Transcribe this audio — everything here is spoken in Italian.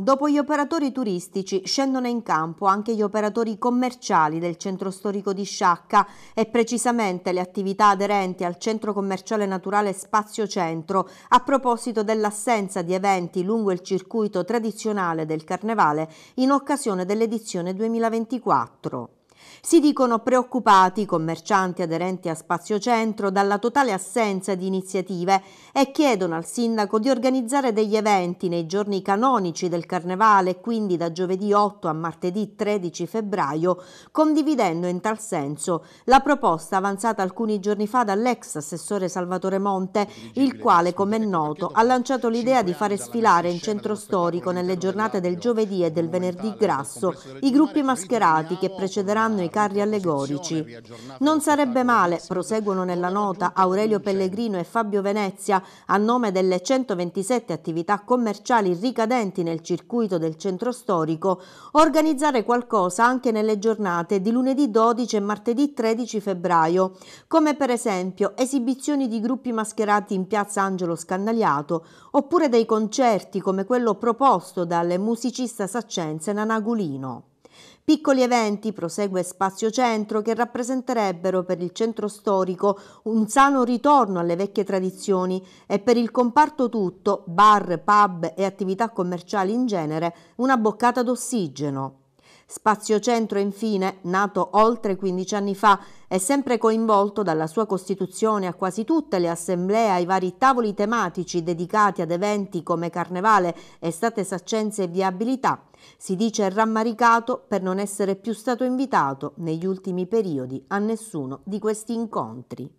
Dopo gli operatori turistici scendono in campo anche gli operatori commerciali del centro storico di Sciacca e precisamente le attività aderenti al centro commerciale naturale Spazio Centro a proposito dell'assenza di eventi lungo il circuito tradizionale del Carnevale in occasione dell'edizione 2024. Si dicono preoccupati i commercianti aderenti a Spazio Centro dalla totale assenza di iniziative e chiedono al sindaco di organizzare degli eventi nei giorni canonici del Carnevale, quindi da giovedì 8 a martedì 13 febbraio, condividendo in tal senso la proposta avanzata alcuni giorni fa dall'ex assessore Salvatore Monte, il quale, come è noto, ha lanciato l'idea di fare sfilare in centro storico nelle giornate del giovedì e del venerdì grasso i gruppi mascherati che precederanno saranno i carri allegorici. Non sarebbe male, proseguono nella nota Aurelio Pellegrino e Fabio Venezia, a nome delle 127 attività commerciali ricadenti nel circuito del centro storico, organizzare qualcosa anche nelle giornate di lunedì 12 e martedì 13 febbraio, come per esempio esibizioni di gruppi mascherati in piazza Angelo Scandagliato, oppure dei concerti come quello proposto dal musicista saccense Nanagulino. Piccoli eventi, prosegue Spazio Centro, che rappresenterebbero per il centro storico un sano ritorno alle vecchie tradizioni e per il comparto tutto, bar, pub e attività commerciali in genere, una boccata d'ossigeno. Spazio Centro, infine, nato oltre 15 anni fa, è sempre coinvolto dalla sua costituzione a quasi tutte le assemblee, ai vari tavoli tematici dedicati ad eventi come Carnevale, estate saccenze e viabilità. Si dice rammaricato per non essere più stato invitato negli ultimi periodi a nessuno di questi incontri.